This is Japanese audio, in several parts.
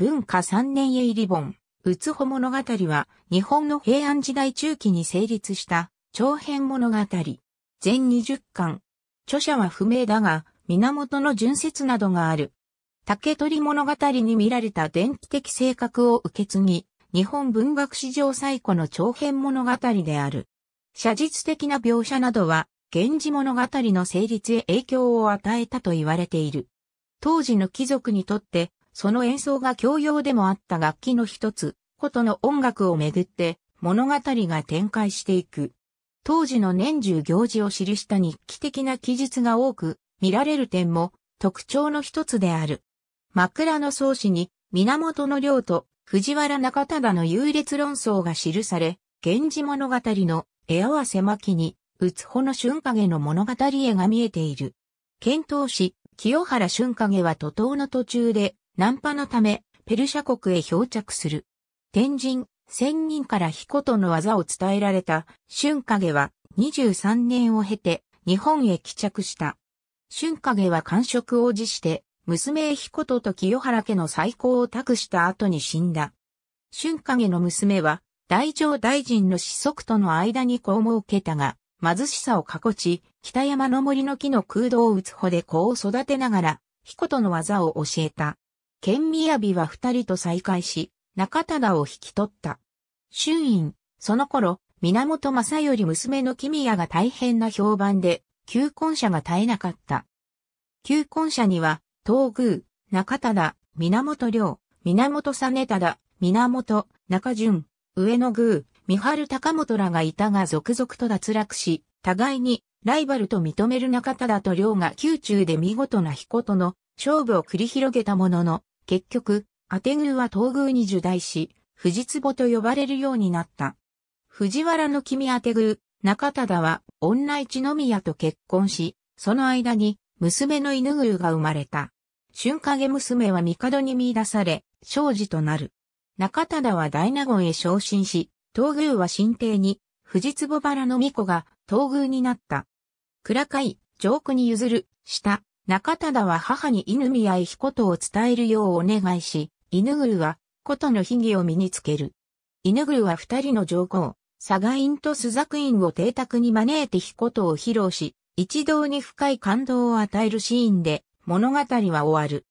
文化三年へ入ボ本、うつほ物語は、日本の平安時代中期に成立した、長編物語。全20巻。著者は不明だが、源の純説などがある。竹取物語に見られた電気的性格を受け継ぎ、日本文学史上最古の長編物語である。写実的な描写などは、源氏物語の成立へ影響を与えたと言われている。当時の貴族にとって、その演奏が教養でもあった楽器の一つ、ことの音楽をめぐって物語が展開していく。当時の年中行事を記した日記的な記述が多く、見られる点も特徴の一つである。枕草子に源の領と藤原中忠の優劣論争が記され、源氏物語の絵合わせ巻に、うつほの春影の物語絵が見えている。遣唐使、清原春影は徒党の途中でンパのため、ペルシャ国へ漂着する。天神、仙人から彦との技を伝えられた、春影は23年を経て、日本へ帰着した。春影は官職を辞して、娘へ彦とと清原家の再興を託した後に死んだ。春影の娘は、大乗大臣の子息との間に子を設けたが、貧しさを囲ち、北山の森の木の空洞を打つ穂で子を育てながら、彦との技を教えた。剣美は二人と再会し、中忠を引き取った。春院、その頃、源正頼娘の君宮が大変な評判で、求婚者が絶えなかった。求婚者には、東宮、中忠、源良、源実忠、源、中淳、上野宮、三春高本らがいたが続々と脱落し、互いにライバルと認める中忠と良が宮中で見事な彦との勝負を繰り広げたものの、結局、アテ宮は東宮に受代し、藤壺と呼ばれるようになった。藤原の君アテ宮、中忠は女一宮と結婚し、その間に娘の犬宮が生まれた。春影娘は帝に見出され、生児となる。中忠は大納言へ昇進し、東宮は新帝に、藤壺原の巫女が東宮になった。暗い、上空に譲る、下。中忠は母に犬宮彦とを伝えるようお願いし、犬ぐるは、琴の秘技を身につける。犬ぐるは二人の上皇、佐賀院と須作院を邸宅に招いて彦とを披露し、一堂に深い感動を与えるシーンで、物語は終わる。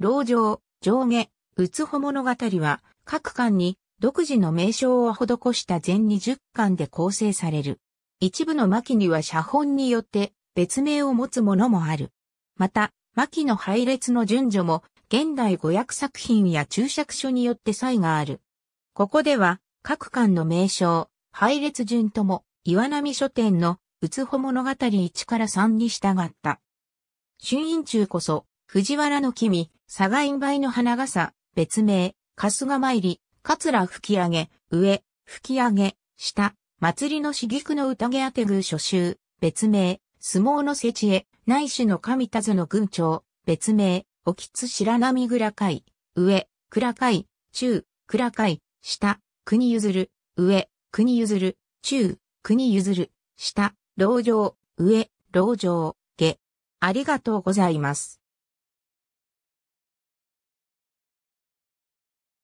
老城、上下、うつほ物語は、各巻に独自の名称を施した全20巻で構成される。一部の巻には写本によって別名を持つものもある。また、牧の配列の順序も、現代語訳作品や注釈書によって差異がある。ここでは、各巻の名称、配列順とも、岩波書店の、うつほ物語1から3に従った。春院中こそ、藤原の君、佐賀院梅の花笠、別名、春日参り、桂吹き上げ、上、吹き上げ、下、祭りの詩菊の宴当て具初秋、別名、相撲の聖地へ、内種の神田津の群長、別名、沖津白波倉海、上、倉海、中、倉海、下、国譲る、上、国譲る、中、国譲る、下、牢城、上、牢城、下。ありがとうございます。